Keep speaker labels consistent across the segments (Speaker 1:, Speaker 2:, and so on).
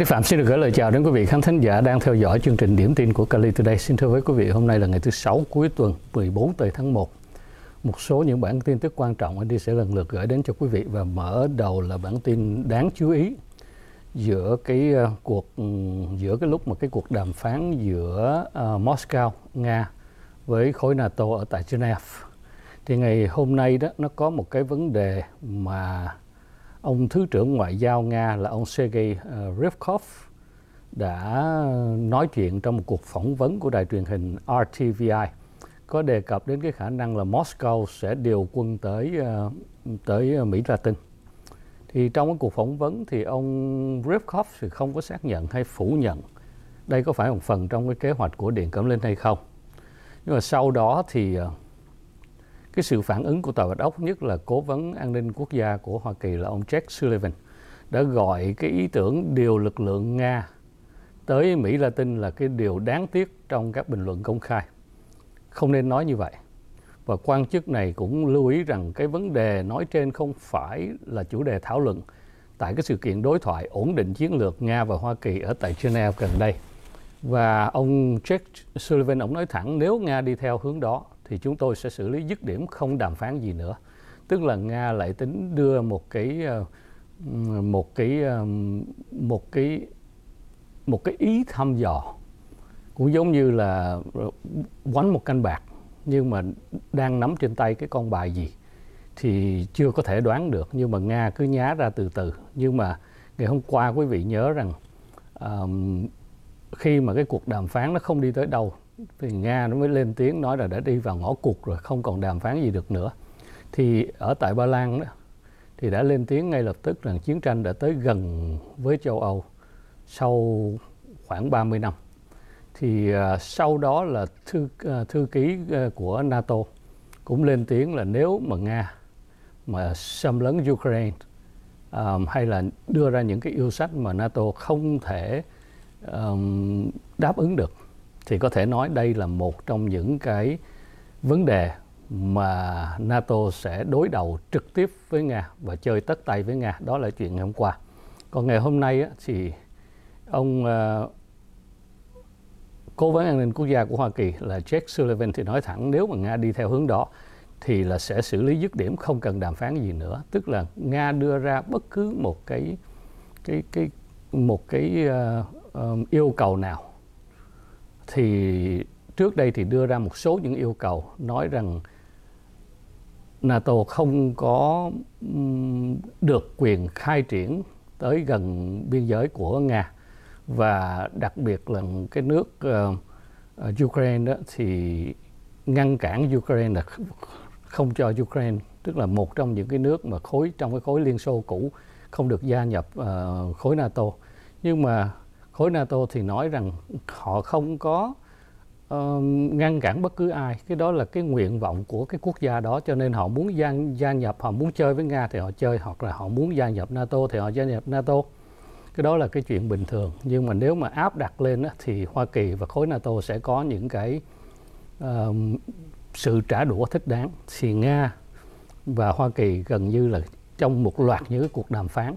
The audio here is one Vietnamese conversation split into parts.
Speaker 1: Đức Phạm xin được gửi lời chào đến quý vị khán thính giả đang theo dõi chương trình Điểm tin của Cali Today. Xin thưa với quý vị, hôm nay là ngày thứ Sáu cuối tuần 14 tháng 1. Một số những bản tin tức quan trọng anh đi sẽ lần lượt gửi đến cho quý vị và mở đầu là bản tin đáng chú ý giữa cái ờ, cuộc ừ, giữa cái lúc mà cái cuộc đàm phán giữa uh, Moscow, Nga với khối NATO ở tại Geneva. Thì ngày hôm nay đó nó có một cái vấn đề mà ông Thứ trưởng Ngoại giao Nga là ông Sergei ờ, Rivkov đã nói chuyện trong một cuộc phỏng vấn của đài truyền hình RTVI có đề cập đến cái khả năng là Moscow sẽ điều quân tới ờ, tới Mỹ Latin. Thì trong cái cuộc phỏng vấn thì ông Rivkov thì không có xác nhận hay phủ nhận đây có phải một phần trong cái kế hoạch của Điện Cẩm Linh hay không. Nhưng mà sau đó thì ờ, cái sự phản ứng của Tòa Bạch Ốc nhất là cố vấn an ninh quốc gia của Hoa Kỳ là ông Jack Sullivan đã gọi cái ý tưởng điều lực lượng Nga tới Mỹ Latin là cái điều đáng tiếc trong các bình luận công khai. Không nên nói như vậy. Và quan chức này cũng lưu ý rằng cái vấn đề nói trên không phải là chủ đề thảo luận tại cái sự kiện đối thoại ổn định chiến lược Nga và Hoa Kỳ ở tại Geneva gần đây. Và ông Jack Sullivan ông nói thẳng nếu Nga đi theo hướng đó thì chúng tôi sẽ xử lý dứt điểm không đàm phán gì nữa tức là nga lại tính đưa một cái ờ, một cái ờ, một cái một cái ý thăm dò cũng giống như là quánh một canh bạc nhưng mà đang nắm trên tay cái con bài gì thì chưa có thể đoán được nhưng mà nga cứ nhá ra từ từ nhưng mà ngày hôm qua quý vị nhớ rằng um, khi mà cái cuộc đàm phán nó không đi tới đâu thì nga nó mới lên tiếng nói là đã đi vào ngõ cụt rồi không còn đàm phán gì được nữa thì ở tại ba lan đó thì đã lên tiếng ngay lập tức rằng chiến tranh đã tới gần với châu âu sau khoảng 30 năm thì uh, sau đó là thư uh, thư ký uh, của NATO cũng lên tiếng là nếu mà Nga mà xâm lấn Ukraine um, hay là đưa ra những cái yêu sách mà NATO không thể um, đáp ứng được thì có thể nói đây là một trong những cái vấn đề mà NATO sẽ đối đầu trực tiếp với Nga và chơi tất tay với Nga. Đó là chuyện ngày hôm qua. Còn ngày hôm nay thì ông ờ, cố vấn an ninh quốc gia của Hoa Kỳ là Jack Sullivan thì nói thẳng nếu mà Nga đi theo hướng đó thì là sẽ xử lý dứt điểm không cần đàm phán gì nữa. Tức là Nga đưa ra bất cứ một cái cái cái một cái uh, yêu cầu nào thì trước đây thì đưa ra một số những yêu cầu nói rằng NATO không có được quyền khai triển tới gần biên giới của Nga và đặc biệt là cái nước uh, Ukraine đó thì ngăn cản Ukraine là không cho Ukraine tức là một trong những cái nước mà khối trong cái khối Liên Xô cũ không được gia nhập uh, khối NATO nhưng mà khối NATO thì nói rằng họ không có uh, ngăn cản bất cứ ai cái đó là cái nguyện vọng của cái quốc gia đó cho nên họ muốn gia, gia nhập họ muốn chơi với nga thì họ chơi hoặc là họ muốn gia nhập nato thì họ gia nhập nato cái đó là cái chuyện bình thường nhưng mà nếu mà áp đặt lên á, thì hoa kỳ và khối nato sẽ có những cái uh, sự trả đũa thích đáng thì nga và hoa kỳ gần như là trong một loạt những cuộc đàm phán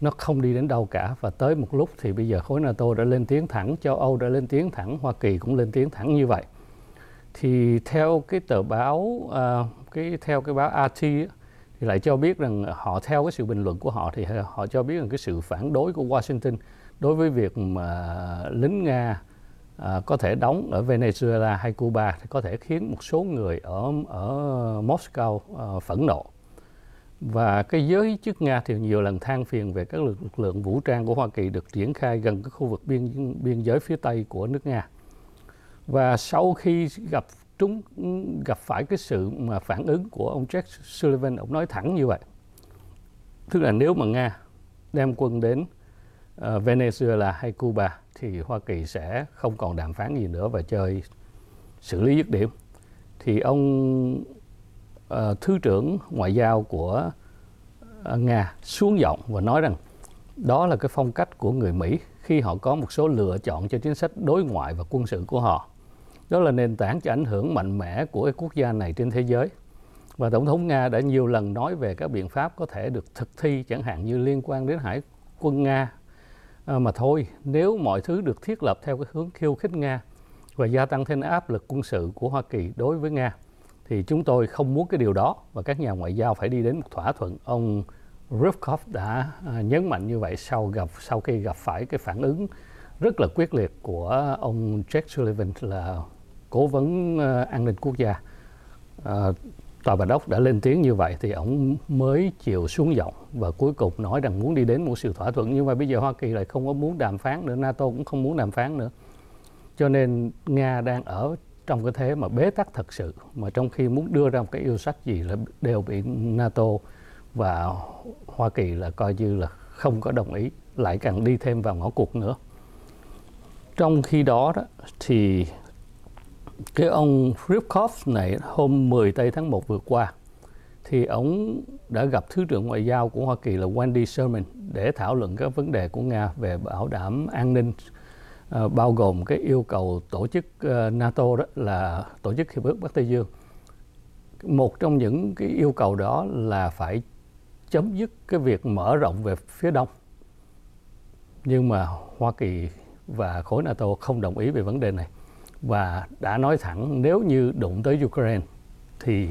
Speaker 1: nó không đi đến đâu cả và tới một lúc thì bây giờ khối NATO đã lên tiếng thẳng, châu Âu đã lên tiếng thẳng, Hoa Kỳ cũng lên tiếng thẳng như vậy. Thì theo cái tờ báo uh, cái theo cái báo RT thì lại cho biết rằng họ theo cái sự bình luận của họ thì họ cho biết rằng cái sự phản đối của Washington đối với việc mà lính Nga à, có thể đóng ở Venezuela hay Cuba thì có thể khiến một số người ở ở Moscow à, phẫn nộ và cái giới chức Nga thì nhiều lần than phiền về các lực, lượng vũ trang của Hoa Kỳ được triển khai gần cái khu vực biên biên giới phía Tây của nước Nga. Và sau khi gặp chúng gặp phải cái sự mà phản ứng của ông Jack Sullivan, ông nói thẳng như vậy. Tức là nếu mà Nga đem quân đến uh, Venezuela hay Cuba thì Hoa Kỳ sẽ không còn đàm phán gì nữa và chơi xử lý dứt điểm. Thì ông Ờ, thứ trưởng ngoại giao của ờ, nga xuống giọng và nói rằng đó là cái phong cách của người mỹ khi họ có một số lựa chọn cho chính sách đối ngoại và quân sự của họ đó là nền tảng cho ảnh hưởng mạnh mẽ của cái quốc gia này trên thế giới và tổng thống nga đã nhiều lần nói về các biện pháp có thể được thực thi chẳng hạn như liên quan đến hải quân nga à, mà thôi nếu mọi thứ được thiết lập theo cái hướng khiêu khích nga và gia tăng thêm áp lực quân sự của hoa kỳ đối với nga thì chúng tôi không muốn cái điều đó và các nhà ngoại giao phải đi đến một thỏa thuận ông Rufkov đã à, nhấn mạnh như vậy sau gặp sau khi gặp phải cái phản ứng rất là quyết liệt của ông Jack Sullivan là cố vấn à, an ninh quốc gia à, tòa bạch ốc đã lên tiếng như vậy thì ông mới chịu xuống giọng và cuối cùng nói rằng muốn đi đến một sự thỏa thuận nhưng mà bây giờ Hoa Kỳ lại không có muốn đàm phán nữa NATO cũng không muốn đàm phán nữa cho nên Nga đang ở trong cái thế mà bế tắc thật sự mà trong khi muốn đưa ra một cái yêu sách gì là đều bị NATO và Hoa Kỳ là coi như là không có đồng ý lại càng đi thêm vào ngõ cụt nữa trong khi đó, đó thì cái ông Ripkoff này hôm 10 tây tháng 1 vừa qua thì ông đã gặp Thứ trưởng Ngoại giao của Hoa Kỳ là Wendy Sherman để thảo luận các vấn đề của Nga về bảo đảm an ninh Ờ, bao gồm cái yêu cầu tổ chức ờ, NATO đó là tổ chức hiệp ước Bắc Tây Dương. Một trong những cái yêu cầu đó là phải chấm dứt cái việc mở rộng về phía đông. Nhưng mà Hoa Kỳ và khối NATO không đồng ý về vấn đề này và đã nói thẳng nếu như đụng tới Ukraine thì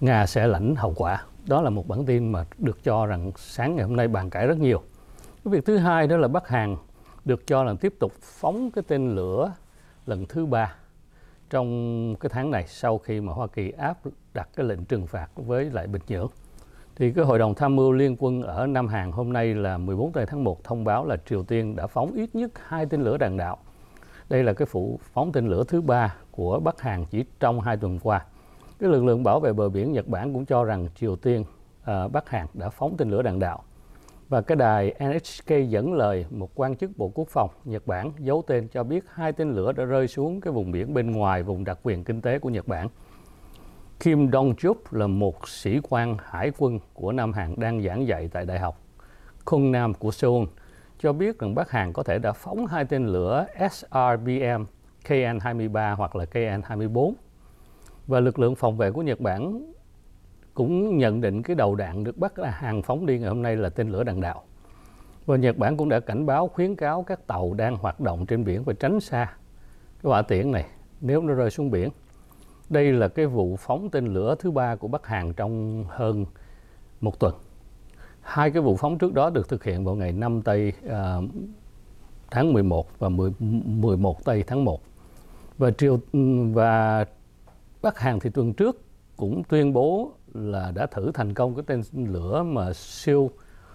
Speaker 1: Nga sẽ lãnh hậu quả. Đó là một bản tin mà được cho rằng sáng ngày hôm nay bàn cãi rất nhiều. Cái việc thứ hai đó là Bắc Hàn được cho là tiếp tục phóng cái tên lửa lần thứ ba trong cái tháng này sau khi mà Hoa Kỳ áp đặt cái lệnh trừng phạt với lại Bình Nhưỡng. Thì cái Hội đồng Tham mưu Liên quân ở Nam Hàn hôm nay là 14 tháng 1 thông báo là Triều Tiên đã phóng ít nhất hai tên lửa đạn đạo. Đây là cái vụ phóng tên lửa thứ ba của Bắc Hàn chỉ trong hai tuần qua. Cái lực lượng bảo vệ bờ biển Nhật Bản cũng cho rằng Triều Tiên, à, Bắc Hàn đã phóng tên lửa đạn đạo và cái đài NHK dẫn lời một quan chức Bộ Quốc phòng Nhật Bản giấu tên cho biết hai tên lửa đã rơi xuống cái vùng biển bên ngoài vùng đặc quyền kinh tế của Nhật Bản. Kim Dong Jup là một sĩ quan hải quân của Nam Hàn đang giảng dạy tại Đại học Cung Nam của Seoul cho biết rằng Bắc Hàn có thể đã phóng hai tên lửa SRBM KN-23 hoặc là KN-24 và lực lượng phòng vệ của Nhật Bản cũng nhận định cái đầu đạn được bắt là hàng phóng đi ngày hôm nay là tên lửa đạn đạo. Và Nhật Bản cũng đã cảnh báo khuyến cáo các tàu đang hoạt động trên biển và tránh xa cái hỏa tiễn này nếu nó rơi xuống biển. Đây là cái vụ phóng tên lửa thứ ba của Bắc Hàn trong hơn một tuần. Hai cái vụ phóng trước đó được thực hiện vào ngày 5 Tây uh, tháng 11 và 10, 11 Tây tháng 1. Và triều và Bắc Hàn thì tuần trước cũng tuyên bố là đã thử thành công cái tên lửa mà siêu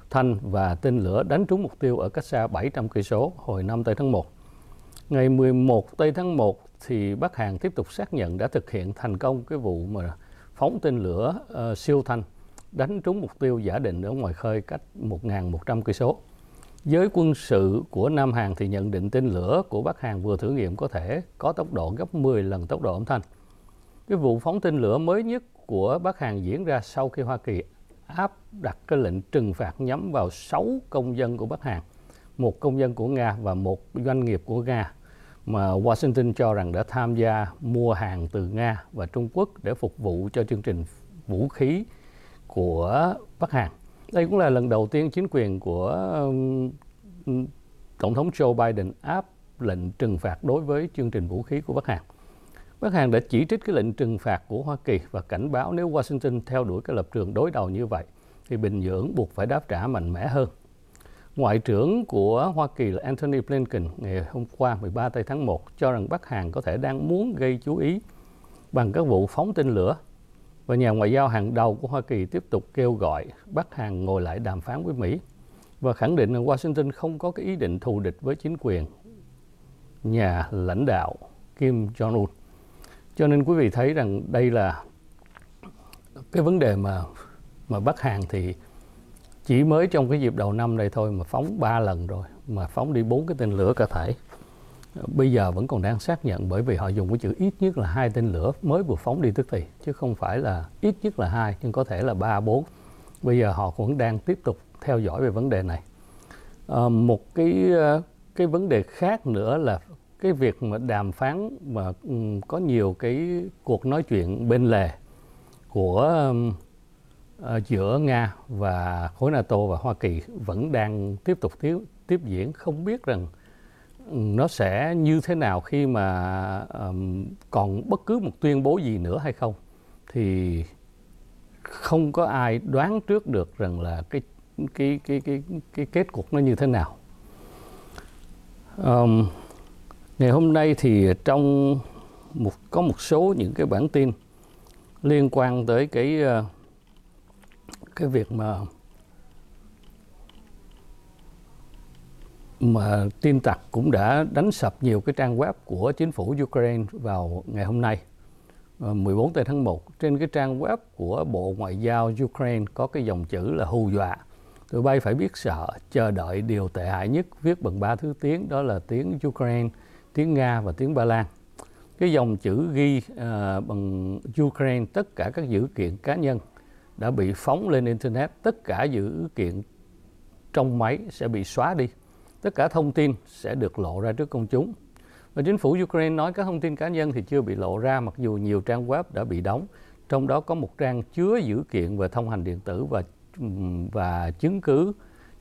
Speaker 1: thanh và tên lửa đánh trúng mục tiêu ở cách xa 700 cây số hồi năm tây tháng 1. Ngày 11 tây tháng 1 thì Bắc Hàn tiếp tục xác nhận đã thực hiện thành công cái vụ mà phóng tên lửa uh, siêu thanh đánh trúng mục tiêu giả định ở ngoài khơi cách 1.100 cây số. Giới quân sự của Nam Hàn thì nhận định tên lửa của Bắc Hàn vừa thử nghiệm có thể có tốc độ gấp 10 lần tốc độ âm thanh. Cái vụ phóng tên lửa mới nhất của Bắc Hàn diễn ra sau khi Hoa Kỳ áp đặt cái lệnh trừng phạt nhắm vào 6 công dân của Bắc Hàn, một công dân của Nga và một doanh nghiệp của Nga mà Washington cho rằng đã tham gia mua hàng từ Nga và Trung Quốc để phục vụ cho chương trình vũ khí của Bắc Hàn. Đây cũng là lần đầu tiên chính quyền của Tổng thống Joe Biden áp lệnh trừng phạt đối với chương trình vũ khí của Bắc Hàn. Bắc Hàn đã chỉ trích cái lệnh trừng phạt của Hoa Kỳ và cảnh báo nếu Washington theo đuổi cái lập trường đối đầu như vậy thì Bình Nhưỡng buộc phải đáp trả mạnh mẽ hơn. Ngoại trưởng của Hoa Kỳ là Antony Blinken ngày hôm qua 13 tây tháng 1 cho rằng Bắc Hàn có thể đang muốn gây chú ý bằng các vụ phóng tên lửa. Và nhà ngoại giao hàng đầu của Hoa Kỳ tiếp tục kêu gọi Bắc Hàn ngồi lại đàm phán với Mỹ và khẳng định rằng Washington không có cái ý định thù địch với chính quyền nhà lãnh đạo Kim Jong-un cho nên quý vị thấy rằng đây là cái vấn đề mà mà bắt hàng thì chỉ mới trong cái dịp đầu năm này thôi mà phóng 3 lần rồi mà phóng đi bốn cái tên lửa cơ thể bây giờ vẫn còn đang xác nhận bởi vì họ dùng cái chữ ít nhất là hai tên lửa mới vừa phóng đi tức thì chứ không phải là ít nhất là hai nhưng có thể là ba bốn bây giờ họ cũng đang tiếp tục theo dõi về vấn đề này à, một cái ờ, cái vấn đề khác nữa là cái việc mà đàm phán mà ừ, có nhiều cái cuộc nói chuyện bên lề của ừ, ờ, giữa Nga và khối NATO và Hoa Kỳ vẫn đang tiếp tục tiếp tiếp diễn không biết rằng ừ, nó sẽ như thế nào khi mà um, còn bất cứ một tuyên bố gì nữa hay không thì không có ai đoán trước được rằng là cái cái cái cái cái kết cục nó như thế nào um, Ngày hôm nay thì trong một có một số những cái bản tin liên quan tới cái ờ, cái việc mà mà tin tặc cũng đã đánh sập nhiều cái trang web của chính phủ Ukraine vào ngày hôm nay 14 ờ, tháng 1 trên cái trang web của Bộ Ngoại giao Ukraine có cái dòng chữ là hù dọa tụi bay phải biết sợ chờ đợi điều tệ hại nhất viết bằng ba thứ tiếng đó là tiếng Ukraine tiếng Nga và tiếng Ba Lan. Cái dòng chữ ghi uh, bằng Ukraine tất cả các dữ kiện cá nhân đã bị phóng lên internet, tất cả dữ kiện trong máy sẽ bị xóa đi. Tất cả thông tin sẽ được lộ ra trước công chúng. Và chính phủ Ukraine nói các thông tin cá nhân thì chưa bị lộ ra mặc dù nhiều trang web đã bị đóng, trong đó có một trang chứa dữ kiện về thông hành điện tử và và chứng cứ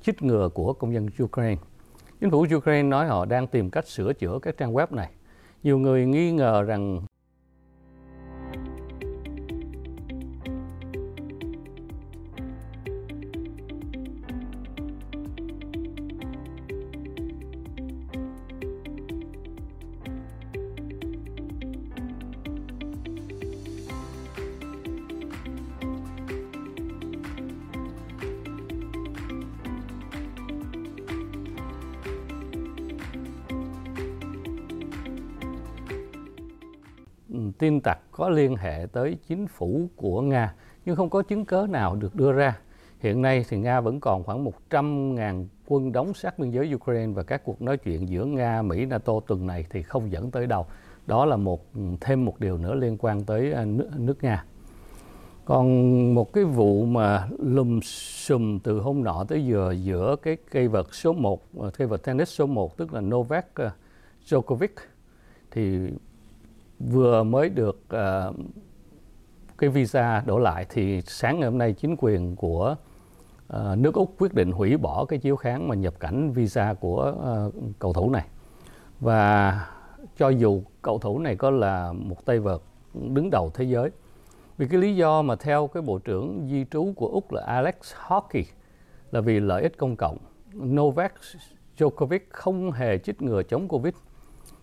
Speaker 1: chích ngừa của công dân Ukraine. Chính phủ Ukraine nói họ đang tìm cách sửa chữa các trang web này. Nhiều người nghi ngờ rằng có liên hệ tới chính phủ của Nga, nhưng không có chứng cớ nào được đưa ra. Hiện nay thì Nga vẫn còn khoảng 100.000 quân đóng sát biên giới Ukraine và các cuộc nói chuyện giữa Nga, Mỹ, NATO tuần này thì không dẫn tới đâu. Đó là một thêm một điều nữa liên quan tới à, nước, nước Nga. Còn một cái vụ mà lùm xùm từ hôm nọ tới giờ giữa cái cây vật số 1, à, cây vật tennis số 1 tức là Novak à, Djokovic thì vừa mới được uh, cái visa đổ lại thì sáng ngày hôm nay chính quyền của uh, nước Úc quyết định hủy bỏ cái chiếu kháng mà nhập cảnh visa của uh, cầu thủ này. Và cho dù cầu thủ này có là một tay vợt đứng đầu thế giới vì cái lý do mà theo cái bộ trưởng di trú của Úc là Alex Hockey là vì lợi ích công cộng. Novak Djokovic không hề chích ngừa chống Covid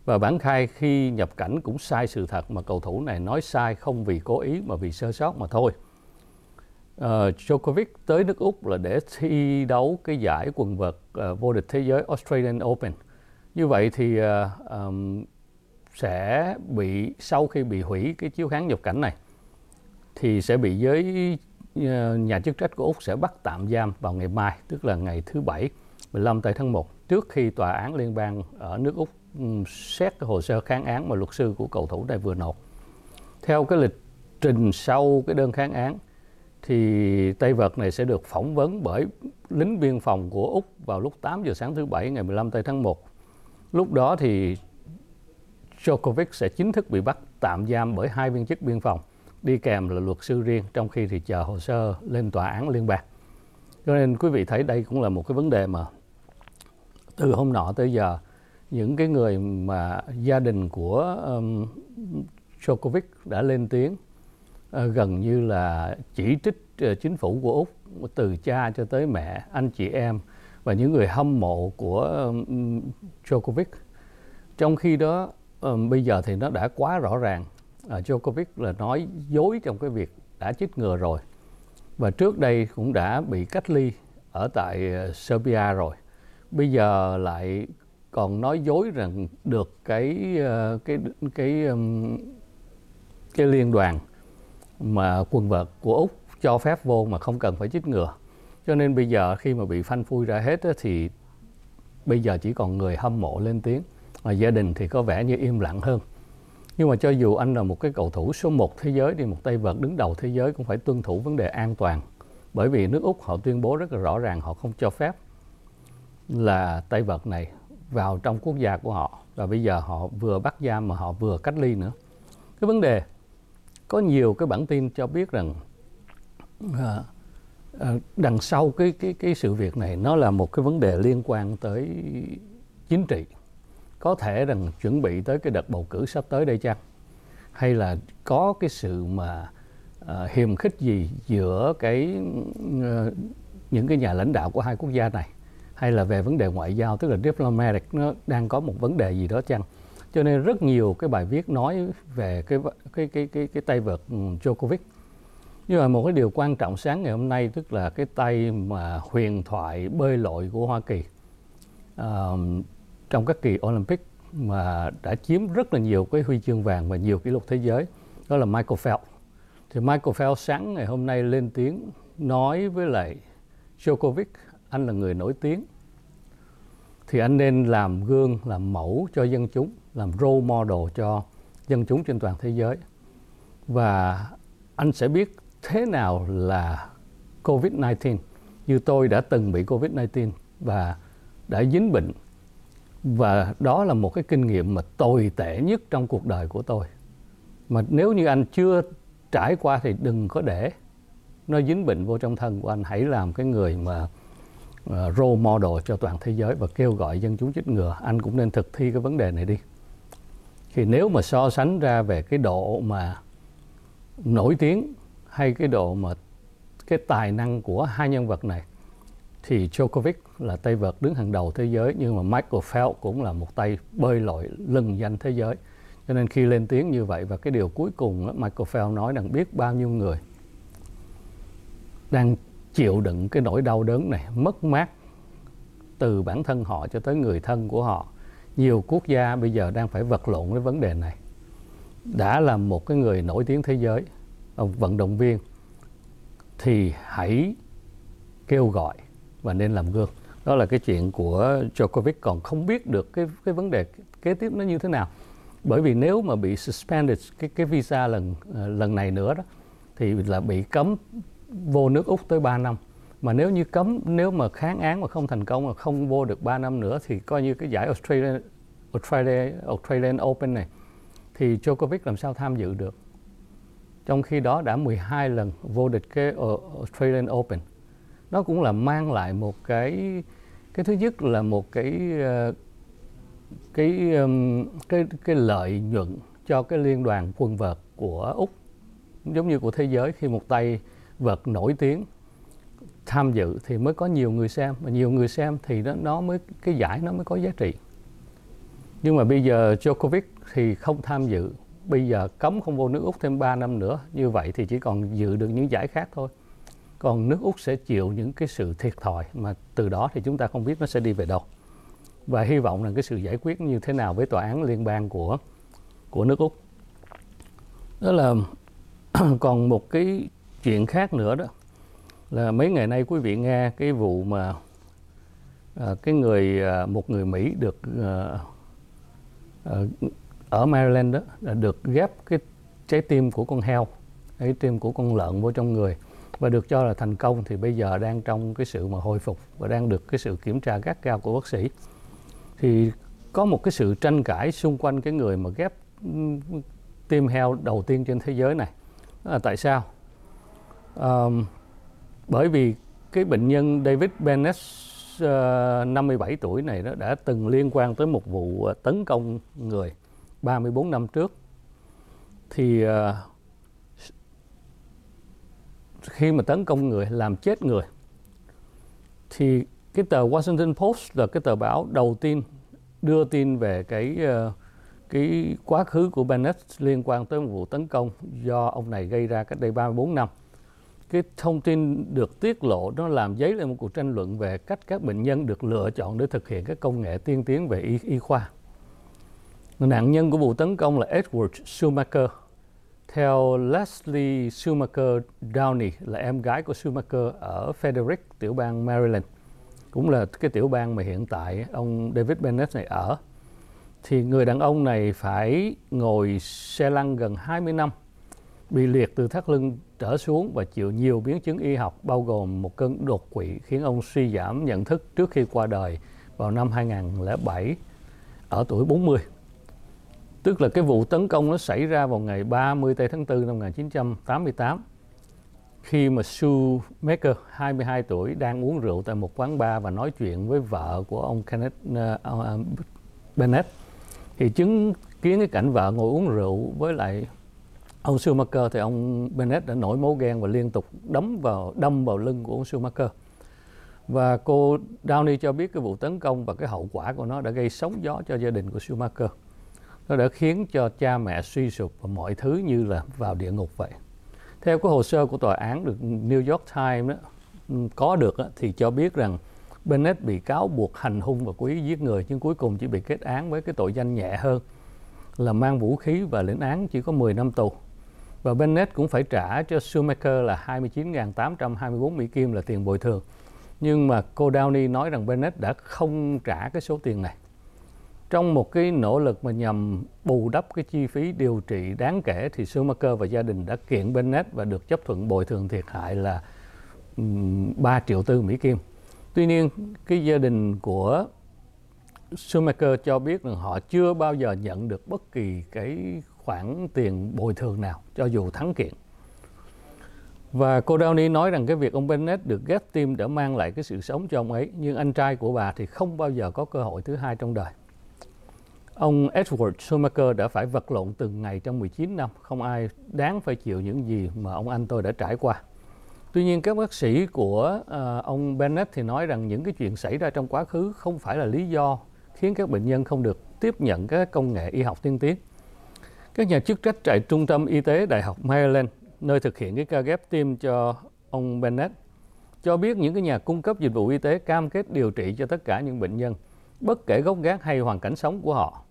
Speaker 1: và bản khai khi nhập cảnh cũng sai sự thật mà cầu thủ này nói sai không vì cố ý mà vì sơ sót mà thôi. Uh, Djokovic tới nước Úc là để thi đấu cái giải quần vợt uh, vô địch thế giới Australian Open. Như vậy thì uh, um, sẽ bị sau khi bị hủy cái chiếu kháng nhập cảnh này thì sẽ bị giới nhà chức trách của Úc sẽ bắt tạm giam vào ngày mai, tức là ngày thứ Bảy 15 tây tháng 1, trước khi Tòa án Liên bang ở nước Úc Ừ, xét cái hồ sơ kháng án mà luật sư của cầu thủ này vừa nộp. Theo cái lịch trình sau cái đơn kháng án thì tay vợt này sẽ được phỏng vấn bởi lính biên phòng của Úc vào lúc 8 giờ sáng thứ Bảy ngày 15 tây tháng 1. Lúc đó thì Djokovic sẽ chính thức bị bắt tạm giam bởi hai viên chức biên phòng đi kèm là luật sư riêng trong khi thì chờ hồ sơ lên tòa án liên bang. Cho nên quý vị thấy đây cũng là một cái vấn đề mà từ hôm nọ tới giờ những cái người mà gia đình của um, Djokovic đã lên tiếng uh, gần như là chỉ trích uh, chính phủ của Úc từ cha cho tới mẹ, anh chị em và những người hâm mộ của um, Djokovic. Trong khi đó um, bây giờ thì nó đã quá rõ ràng. Uh, Djokovic là nói dối trong cái việc đã chích ngừa rồi và trước đây cũng đã bị cách ly ở tại Serbia rồi. Bây giờ lại còn nói dối rằng được cái ờ, cái cái cái liên đoàn mà quân vật của Úc cho phép vô mà không cần phải chích ngừa. Cho nên bây giờ khi mà bị phanh phui ra hết thì bây giờ chỉ còn người hâm mộ lên tiếng mà gia đình thì có vẻ như im lặng hơn. Nhưng mà cho dù anh là một cái cầu thủ số 1 thế giới thì một tay vợt đứng đầu thế giới cũng phải tuân thủ vấn đề an toàn. Bởi vì nước Úc họ tuyên bố rất là rõ ràng họ không cho phép là tay vợt này vào trong quốc gia của họ và bây giờ họ vừa bắt giam mà họ vừa cách ly nữa cái vấn đề có nhiều cái bản tin cho biết rằng à, à, đằng sau cái cái cái sự việc này nó là một cái vấn đề liên quan tới chính trị có thể rằng chuẩn bị tới cái đợt bầu cử sắp tới đây chăng hay là có cái sự mà à, hiềm khích gì giữa cái à, những cái nhà lãnh đạo của hai quốc gia này hay là về vấn đề ngoại giao tức là diplomatic nó đang có một vấn đề gì đó chăng cho nên rất nhiều cái bài viết nói về cái cái cái cái cái tay vợt ừ, Djokovic nhưng mà một cái điều quan trọng sáng ngày hôm nay tức là cái tay mà huyền thoại bơi lội của Hoa Kỳ uh, trong các kỳ Olympic mà đã chiếm rất là nhiều cái huy chương vàng và nhiều kỷ lục thế giới đó là Michael Phelps thì Michael Phelps sáng ngày hôm nay lên tiếng nói với lại Djokovic anh là người nổi tiếng thì anh nên làm gương làm mẫu cho dân chúng làm role model cho dân chúng trên toàn thế giới và anh sẽ biết thế nào là COVID-19 như tôi đã từng bị COVID-19 và đã dính bệnh và đó là một cái kinh nghiệm mà tồi tệ nhất trong cuộc đời của tôi mà nếu như anh chưa trải qua thì đừng có để nó dính bệnh vô trong thân của anh hãy làm cái người mà Ờ, role model cho toàn thế giới và kêu gọi dân chúng chích ngừa anh cũng nên thực thi cái vấn đề này đi thì nếu mà so sánh ra về cái độ mà nổi tiếng hay cái độ mà cái tài năng của hai nhân vật này thì Djokovic là tay vợt đứng hàng đầu thế giới nhưng mà Michael Phelps cũng là một tay bơi lội lừng danh thế giới. Cho nên khi lên tiếng như vậy và cái điều cuối cùng đó, Michael Phelps nói rằng biết bao nhiêu người đang chịu đựng cái nỗi đau đớn này mất mát từ bản thân họ cho tới người thân của họ nhiều quốc gia bây giờ đang phải vật lộn với vấn đề này đã là một cái người nổi tiếng thế giới một vận động viên thì hãy kêu gọi và nên làm gương đó là cái chuyện của Djokovic còn không biết được cái cái vấn đề kế tiếp nó như thế nào bởi vì nếu mà bị suspended cái cái visa lần ờ, lần này nữa đó thì là bị cấm vô nước Úc tới 3 năm mà nếu như cấm nếu mà kháng án mà không thành công mà không vô được 3 năm nữa thì coi như cái giải Australian Australian, Australian Open này thì Djokovic làm sao tham dự được trong khi đó đã 12 lần vô địch cái ờ, Australian Open nó cũng là mang lại một cái cái thứ nhất là một cái ờ, cái cái cái lợi nhuận cho cái liên đoàn quần vợt của Úc giống như của thế giới khi một tay vật nổi tiếng tham dự thì mới có nhiều người xem mà nhiều người xem thì nó, nó mới cái giải nó mới có giá trị nhưng mà bây giờ Djokovic thì không tham dự bây giờ cấm không vô nước Úc thêm 3 năm nữa như vậy thì chỉ còn dự được những giải khác thôi còn nước Úc sẽ chịu những cái sự thiệt thòi mà từ đó thì chúng ta không biết nó sẽ đi về đâu và hy vọng rằng cái sự giải quyết như thế nào với tòa án liên bang của của nước Úc đó là còn một cái chuyện khác nữa đó là mấy ngày nay quý vị nghe cái vụ mà à, cái người à, một người Mỹ được à, à, ở Maryland đó là được ghép cái trái tim của con heo, trái tim của con lợn vô trong người và được cho là thành công thì bây giờ đang trong cái sự mà hồi phục và đang được cái sự kiểm tra gắt gao của bác sĩ thì có một cái sự tranh cãi xung quanh cái người mà ghép tim heo đầu tiên trên thế giới này đó là tại sao Um, bởi vì cái bệnh nhân David Bennett uh, ờ, 57 tuổi này đó đã từng liên quan tới một vụ ờ, tấn công người 34 năm trước thì uh, khi mà tấn công người làm chết người thì cái tờ Washington Post là cái tờ báo đầu tiên đưa tin về cái uh, cái quá khứ của Bennett liên quan tới một vụ tấn công do ông này gây ra cách đây 34 năm cái thông tin được tiết lộ nó làm dấy lên một cuộc tranh luận về cách các bệnh nhân được lựa chọn để thực hiện các công nghệ tiên tiến về y, y khoa. Nạn nhân của vụ tấn công là Edward Schumacher. Theo Leslie Schumacher Downey là em gái của Schumacher ở Frederick, tiểu bang Maryland. Cũng là cái tiểu bang mà hiện tại ông David Bennett này ở. Thì người đàn ông này phải ngồi xe lăn gần 20 năm bị liệt từ thắt lưng trở xuống và chịu nhiều biến chứng y học bao gồm một cơn đột quỵ khiến ông suy giảm nhận thức trước khi qua đời vào năm 2007 ở tuổi 40. Tức là cái vụ tấn công nó xảy ra vào ngày 30 tây tháng 4 năm 1988 khi mà Sue Maker 22 tuổi đang uống rượu tại một quán bar và nói chuyện với vợ của ông Kenneth uh, Bennett thì chứng kiến cái cảnh vợ ngồi uống rượu với lại ông Schumacher thì ông Bennett đã nổi máu ghen và liên tục đấm vào đâm vào lưng của ông Schumacher và cô Downey cho biết cái vụ tấn công và cái hậu quả của nó đã gây sóng gió cho gia đình của Schumacher nó đã khiến cho cha mẹ suy sụp và mọi thứ như là vào địa ngục vậy theo cái hồ sơ của tòa án được New York Times đó, ừ, có được đó, thì cho biết rằng Bennett bị cáo buộc hành hung và cố ý giết người nhưng cuối cùng chỉ bị kết án với cái tội danh nhẹ hơn là mang vũ khí và lĩnh án chỉ có 10 năm tù và Bennett cũng phải trả cho Schumacher là 29.824 Mỹ Kim là tiền bồi thường. Nhưng mà cô Downey nói rằng Bennett đã không trả cái số tiền này. Trong một cái nỗ lực mà nhằm bù đắp cái chi phí điều trị đáng kể thì Schumacher và gia đình đã kiện Bennett và được chấp thuận bồi thường thiệt hại là 3 triệu tư Mỹ Kim. Tuy nhiên, cái gia đình của Schumacher cho biết rằng họ chưa bao giờ nhận được bất kỳ cái khoản tiền bồi thường nào cho dù thắng kiện. Và cô Downey nói rằng cái việc ông Bennett được ghép tim đã mang lại cái sự sống cho ông ấy, nhưng anh trai của bà thì không bao giờ có cơ hội thứ hai trong đời. Ông Edward Schumacher đã phải vật lộn từng ngày trong 19 năm, không ai đáng phải chịu những gì mà ông anh tôi đã trải qua. Tuy nhiên các bác sĩ của uh, ông Bennett thì nói rằng những cái chuyện xảy ra trong quá khứ không phải là lý do khiến các bệnh nhân không được tiếp nhận các công nghệ y học tiên tiến. Các nhà chức trách tại trung tâm y tế Đại học Maryland, nơi thực hiện cái ca ghép tim cho ông Bennett, cho biết những cái nhà cung cấp dịch vụ y tế cam kết điều trị cho tất cả những bệnh nhân, bất kể gốc gác hay hoàn cảnh sống của họ.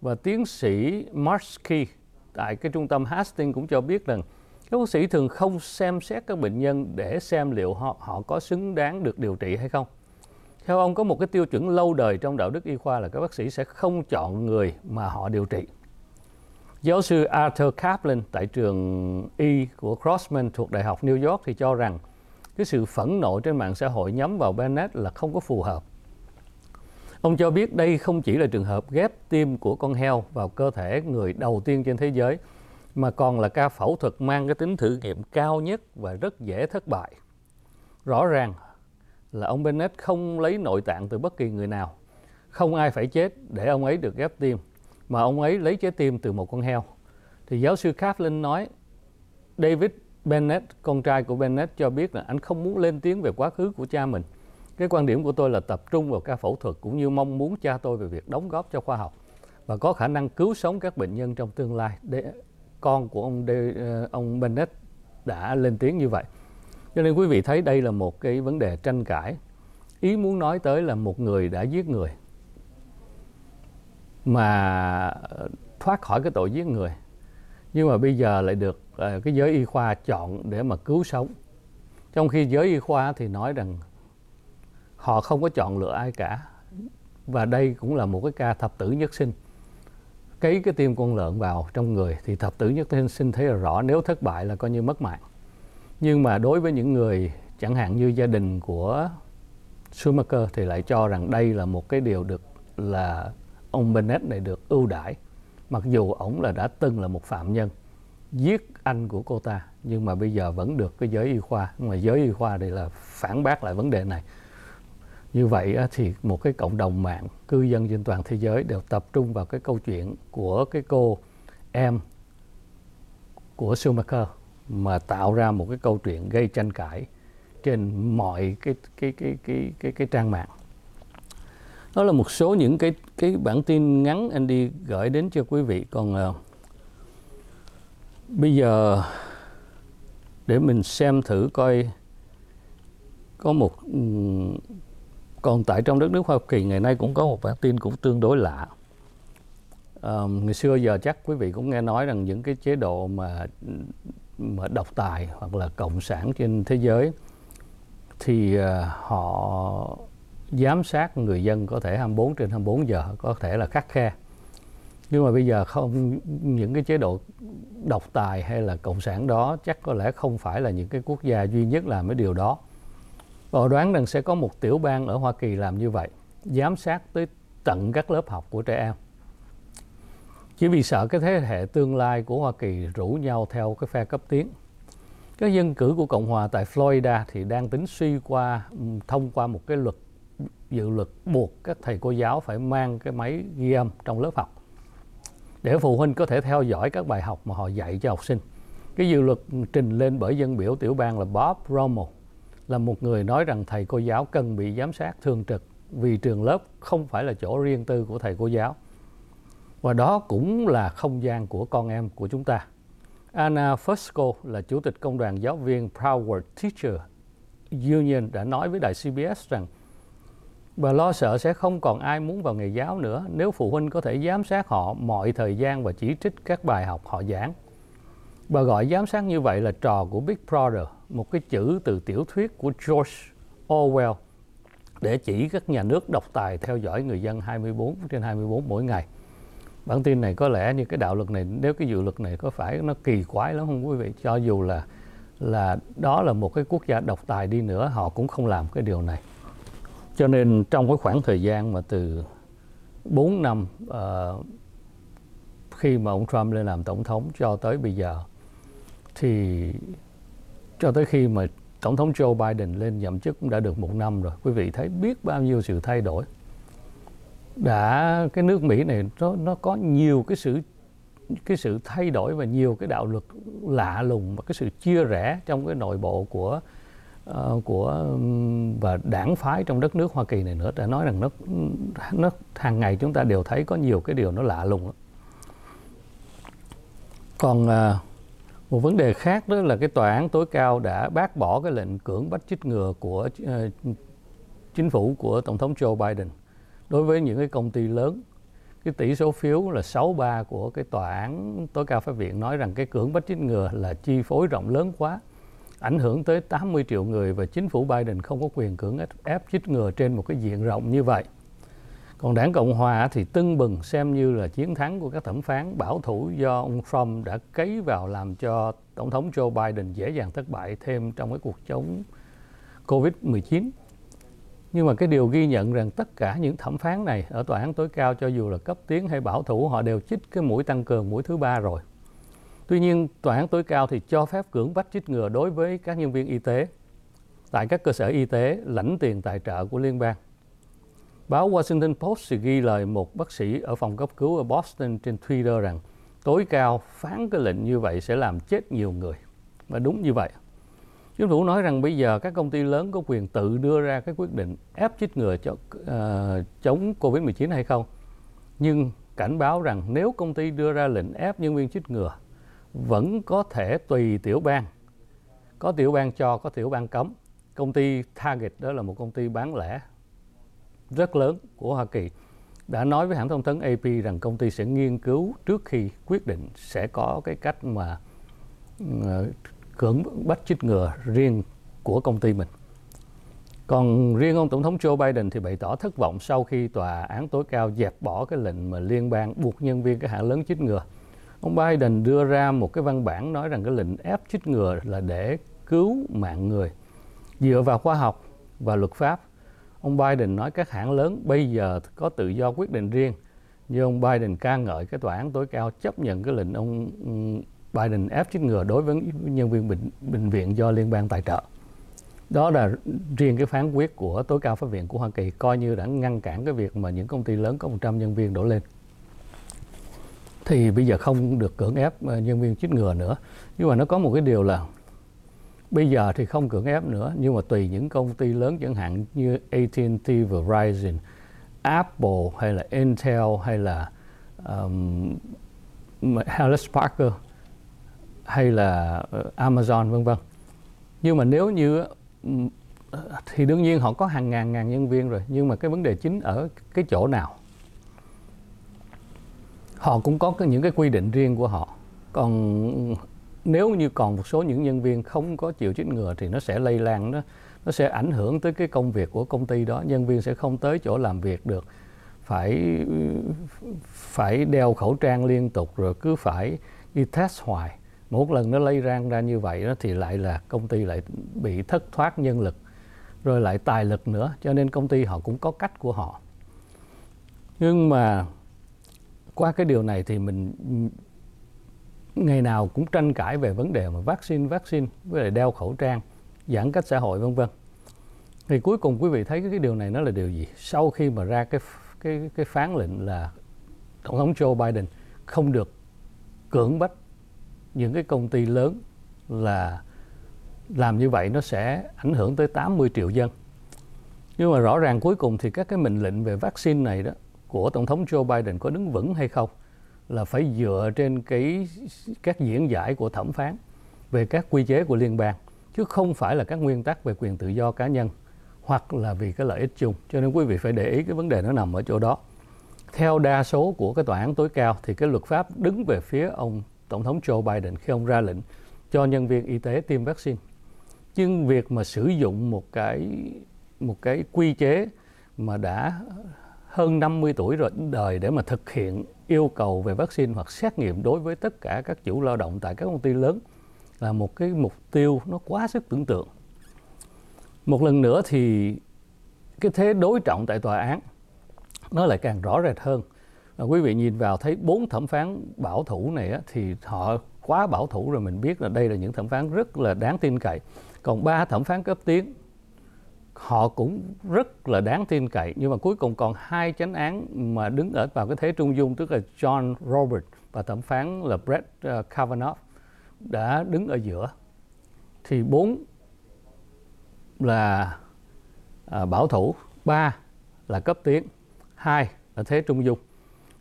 Speaker 1: Và tiến sĩ Marsky tại cái trung tâm Hastings cũng cho biết rằng các bác sĩ thường không xem xét các bệnh nhân để xem liệu họ họ có xứng đáng được điều trị hay không. Theo ông có một cái tiêu chuẩn lâu đời trong đạo đức y khoa là các bác sĩ sẽ không chọn người mà họ điều trị. Giáo sư Arthur Kaplan tại trường Y của Crossman thuộc Đại học New York thì cho rằng cái sự phẫn nộ trên mạng xã hội nhắm vào Bennett là không có phù hợp. Ông cho biết đây không chỉ là trường hợp ghép tim của con heo vào cơ thể người đầu tiên trên thế giới, mà còn là ca phẫu thuật mang cái tính thử nghiệm cao nhất và rất dễ thất bại. Rõ ràng là ông Bennett không lấy nội tạng từ bất kỳ người nào. Không ai phải chết để ông ấy được ghép tim mà ông ấy lấy trái tim từ một con heo. Thì giáo sư Kaplan nói, David Bennett, con trai của Bennett cho biết là anh không muốn lên tiếng về quá khứ của cha mình. Cái quan điểm của tôi là tập trung vào ca phẫu thuật cũng như mong muốn cha tôi về việc đóng góp cho khoa học và có khả năng cứu sống các bệnh nhân trong tương lai. Để con của ông De, ờ, ông Bennett đã lên tiếng như vậy. Cho nên quý vị thấy đây là một cái vấn đề tranh cãi. Ý muốn nói tới là một người đã giết người mà thoát khỏi cái tội giết người nhưng mà bây giờ lại được ờ, cái giới y khoa chọn để mà cứu sống trong khi giới y khoa thì nói rằng họ không có chọn lựa ai cả và đây cũng là một cái ca thập tử nhất sinh cấy cái tim con lợn vào trong người thì thập tử nhất sinh thấy là rõ nếu thất bại là coi như mất mạng nhưng mà đối với những người chẳng hạn như gia đình của Schumacher thì lại cho rằng đây là một cái điều được là ông Bennett này được ưu đãi mặc dù ổng là đã từng là một phạm nhân giết anh của cô ta nhưng mà bây giờ vẫn được cái giới y khoa nhưng mà giới y khoa đây là phản bác lại vấn đề này như vậy thì một cái cộng đồng mạng cư dân trên toàn thế giới đều tập trung vào cái câu chuyện của cái cô em của Schumacher mà tạo ra một cái câu chuyện gây tranh cãi trên mọi cái cái cái cái cái cái, cái trang mạng đó là một số những cái cái bản tin ngắn anh đi gửi đến cho quý vị còn uh, bây giờ để mình xem thử coi có một còn tại trong đất nước Hoa Kỳ ngày nay cũng có một bản tin cũng tương đối lạ à, ngày xưa giờ chắc quý vị cũng nghe nói rằng những cái chế độ mà mà độc tài hoặc là cộng sản trên thế giới thì uh, họ giám sát người dân có thể 24 trên 24 giờ có thể là khắc khe nhưng mà bây giờ không những cái chế độ độc tài hay là cộng sản đó chắc có lẽ không phải là những cái quốc gia duy nhất làm cái điều đó và đoán rằng sẽ có một tiểu bang ở Hoa Kỳ làm như vậy giám sát tới tận các lớp học của trẻ em chỉ vì sợ cái thế hệ tương lai của Hoa Kỳ rủ nhau theo cái phe cấp tiến các dân cử của Cộng hòa tại Florida thì đang tính suy qua thông qua một cái luật dự luật buộc các thầy cô giáo phải mang cái máy ghi âm trong lớp học để phụ huynh có thể theo dõi các bài học mà họ dạy cho học sinh. Cái dự luật trình lên bởi dân biểu tiểu bang là Bob Romo là một người nói rằng thầy cô giáo cần bị giám sát thường trực vì trường lớp không phải là chỗ riêng tư của thầy cô giáo. Và đó cũng là không gian của con em của chúng ta. Anna Fusco là chủ tịch công đoàn giáo viên Proud World Teacher Union đã nói với đài CBS rằng và lo sợ sẽ không còn ai muốn vào nghề giáo nữa nếu phụ huynh có thể giám sát họ mọi thời gian và chỉ trích các bài học họ giảng. Bà gọi giám sát như vậy là trò của Big Brother, một cái chữ từ tiểu thuyết của George Orwell để chỉ các nhà nước độc tài theo dõi người dân 24 trên 24 mỗi ngày. Bản tin này có lẽ như cái đạo luật này, nếu cái dự luật này có phải nó kỳ quái lắm không quý vị? Cho dù là là đó là một cái quốc gia độc tài đi nữa, họ cũng không làm cái điều này cho nên trong cái khoảng thời gian mà từ 4 năm uh, khi mà ông Trump lên làm tổng thống cho tới bây giờ thì cho tới khi mà tổng thống Joe Biden lên nhậm chức cũng đã được một năm rồi quý vị thấy biết bao nhiêu sự thay đổi đã cái nước Mỹ này nó nó có nhiều cái sự cái sự thay đổi và nhiều cái đạo luật lạ lùng và cái sự chia rẽ trong cái nội bộ của Ờ, của và đảng phái trong đất nước Hoa Kỳ này nữa đã nói rằng nó nó hàng ngày chúng ta đều thấy có nhiều cái điều nó lạ lùng lắm. Còn ờ, một vấn đề khác đó là cái tòa án tối cao đã bác bỏ cái lệnh cưỡng bắt chích ngừa của ờ, chính phủ của tổng thống Joe Biden đối với những cái công ty lớn cái tỷ số phiếu là 63 của cái tòa án tối cao pháp viện nói rằng cái cưỡng bách chích ngừa là chi phối rộng lớn quá ảnh hưởng tới 80 triệu người và chính phủ Biden không có quyền cưỡng ép chích ngừa trên một cái diện rộng như vậy. Còn đảng Cộng Hòa thì tưng bừng xem như là chiến thắng của các thẩm phán bảo thủ do ông Trump đã cấy vào làm cho Tổng thống Joe Biden dễ dàng thất bại thêm trong cái cuộc chống COVID-19. Nhưng mà cái điều ghi nhận rằng tất cả những thẩm phán này ở tòa án tối cao cho dù là cấp tiến hay bảo thủ họ đều chích cái mũi tăng cường mũi thứ ba rồi. Tuy nhiên, tòa án tối cao thì cho phép cưỡng bách chích ngừa đối với các nhân viên y tế tại các cơ sở y tế lãnh tiền tài trợ của liên bang. Báo Washington Post ghi lời một bác sĩ ở phòng cấp cứu ở Boston trên Twitter rằng tối cao phán cái lệnh như vậy sẽ làm chết nhiều người. Và đúng như vậy. Chính phủ nói rằng bây giờ các công ty lớn có quyền tự đưa ra cái quyết định ép chích ngừa cho uh, chống Covid-19 hay không. Nhưng cảnh báo rằng nếu công ty đưa ra lệnh ép nhân viên chích ngừa vẫn có thể tùy tiểu bang có tiểu bang cho có tiểu bang cấm công ty Target đó là một công ty bán lẻ rất lớn của Hoa Kỳ đã nói với hãng thông tấn AP rằng công ty sẽ nghiên cứu trước khi quyết định sẽ có cái cách mà ờ, cưỡng bắt chích ngừa riêng của công ty mình. Còn riêng ông Tổng thống Joe Biden thì bày tỏ thất vọng sau khi tòa án tối cao dẹp bỏ cái lệnh mà liên bang buộc nhân viên cái hãng lớn chích ngừa. Ông Biden đưa ra một cái văn bản nói rằng cái lệnh ép chích ngừa là để cứu mạng người. Dựa vào khoa học và luật pháp, ông Biden nói các hãng lớn bây giờ có tự do quyết định riêng. Nhưng ông Biden ca ngợi cái tòa án tối cao chấp nhận cái lệnh ông Biden ép chích ngừa đối với nhân viên bệnh, bệnh viện do liên bang tài trợ. Đó là riêng cái phán quyết của tối cao pháp viện của Hoa Kỳ coi như đã ngăn cản cái việc mà những công ty lớn có 100 nhân viên đổ lên thì bây giờ không được cưỡng ép ờ, nhân viên chích ngừa nữa nhưng mà nó có một cái điều là bây giờ thì không cưỡng ép nữa nhưng mà tùy những công ty lớn chẳng hạn như AT&T, Verizon, Apple hay là Intel hay là um, Alice Parker hay là ờ, Amazon vân vân nhưng mà nếu như ờ, thì đương nhiên họ có hàng ngàn ngàn nhân viên rồi nhưng mà cái vấn đề chính ở cái chỗ nào họ cũng có những cái quy định riêng của họ còn nếu như còn một số những nhân viên không có chịu chích ngừa thì nó sẽ lây lan nó nó sẽ ảnh hưởng tới cái công việc của công ty đó nhân viên sẽ không tới chỗ làm việc được phải phải đeo khẩu trang liên tục rồi cứ phải đi test hoài một lần nó lây lan ra như vậy đó thì lại là công ty lại bị thất thoát nhân lực rồi lại tài lực nữa cho nên công ty họ cũng có cách của họ nhưng mà qua cái điều này thì mình ngày nào cũng tranh cãi về vấn đề mà vaccine vaccine với lại đeo khẩu trang giãn cách xã hội vân vân thì cuối cùng quý vị thấy cái điều này nó là điều gì sau khi mà ra cái cái cái phán lệnh là tổng thống Joe Biden không được cưỡng bách những cái công ty lớn là làm như vậy nó sẽ ảnh hưởng tới 80 triệu dân nhưng mà rõ ràng cuối cùng thì các cái mệnh lệnh về vaccine này đó của tổng thống Joe Biden có đứng vững hay không là phải dựa trên cái các diễn giải của thẩm phán về các quy chế của liên bang chứ không phải là các nguyên tắc về quyền tự do cá nhân hoặc là vì cái lợi ích chung cho nên quý vị phải để ý cái vấn đề nó nằm ở chỗ đó theo đa số của cái tòa án tối cao thì cái luật pháp đứng về phía ông tổng thống Joe Biden khi ông ra lệnh cho nhân viên y tế tiêm vaccine nhưng việc mà sử dụng một cái một cái quy chế mà đã hơn 50 tuổi rồi đến đời để mà thực hiện yêu cầu về vaccine hoặc xét nghiệm đối với tất cả các chủ lao động tại các công ty lớn là một cái mục tiêu nó quá sức tưởng tượng. Một lần nữa thì cái thế đối trọng tại tòa án nó lại càng rõ rệt hơn. Và quý vị nhìn vào thấy bốn thẩm phán bảo thủ này á, thì họ quá bảo thủ rồi mình biết là đây là những thẩm phán rất là đáng tin cậy. Còn ba thẩm phán cấp tiến họ cũng rất là đáng tin cậy nhưng mà cuối cùng còn hai chánh án mà đứng ở vào cái thế trung dung tức là John Robert và thẩm phán là Brett ờ, Kavanaugh đã đứng ở giữa thì bốn là ờ, bảo thủ ba là cấp tiến hai là thế trung dung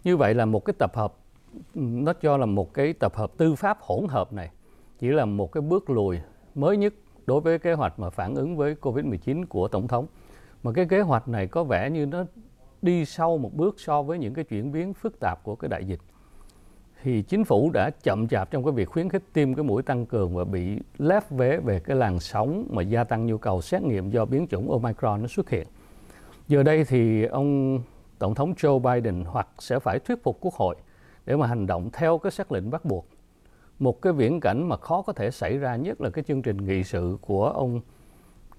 Speaker 1: như vậy là một cái tập hợp nó cho là một cái tập hợp tư pháp hỗn hợp này chỉ là một cái bước lùi mới nhất đối với kế hoạch mà phản ứng với Covid-19 của Tổng thống. Mà cái kế hoạch này có vẻ như nó đi sau một bước so với những cái chuyển biến phức tạp của cái đại dịch. Thì chính phủ đã chậm chạp trong cái việc khuyến khích tiêm cái mũi tăng cường và bị lép vế về cái làn sóng mà gia tăng nhu cầu xét nghiệm do biến chủng Omicron nó xuất hiện. Giờ đây thì ông Tổng thống Joe Biden hoặc sẽ phải thuyết phục Quốc hội để mà hành động theo cái xác lệnh bắt buộc một cái viễn cảnh mà khó có thể xảy ra nhất là cái chương trình nghị sự của ông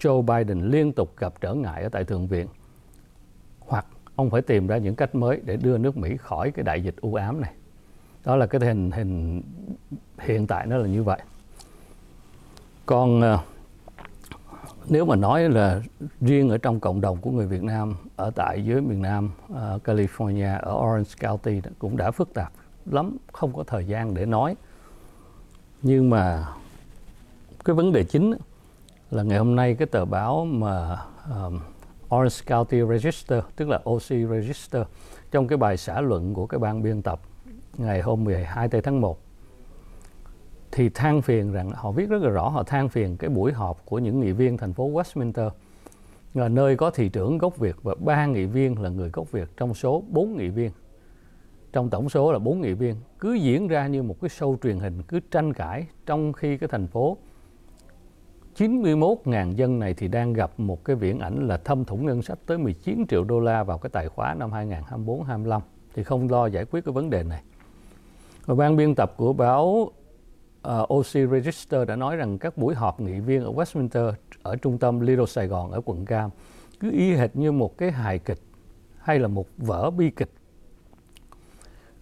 Speaker 1: Joe Biden liên tục gặp trở ngại ở tại Thượng viện. Hoặc ông phải tìm ra những cách mới để đưa nước Mỹ khỏi cái đại dịch u ám này. Đó là cái hình hình hiện tại nó là như vậy. Còn ờ, nếu mà nói là riêng ở trong cộng đồng của người Việt Nam ở tại dưới miền Nam uh, California ở Orange County cũng đã phức tạp lắm, không có thời gian để nói nhưng mà cái vấn đề chính là ngày hôm nay cái tờ báo mà um, Orange County Register tức là OC Register trong cái bài xã luận của cái ban biên tập ngày hôm 12 tây tháng 1 thì than phiền rằng họ viết rất là rõ họ than phiền cái buổi họp của những nghị viên thành phố Westminster là nơi có thị trưởng gốc Việt và ba nghị viên là người gốc Việt trong số bốn nghị viên trong tổng số là 4 nghị viên cứ diễn ra như một cái show truyền hình cứ tranh cãi trong khi cái thành phố 91.000 dân này thì đang gặp một cái viễn ảnh là thâm thủng ngân sách tới 19 triệu đô la vào cái tài khoá năm 2024-25 thì không lo giải quyết cái vấn đề này. Và ban biên tập của báo uh, ờ, OC Register đã nói rằng các buổi họp nghị viên ở Westminster ở trung tâm Little Sài Gòn ở quận Cam cứ y hệt như một cái hài kịch hay là một vở bi kịch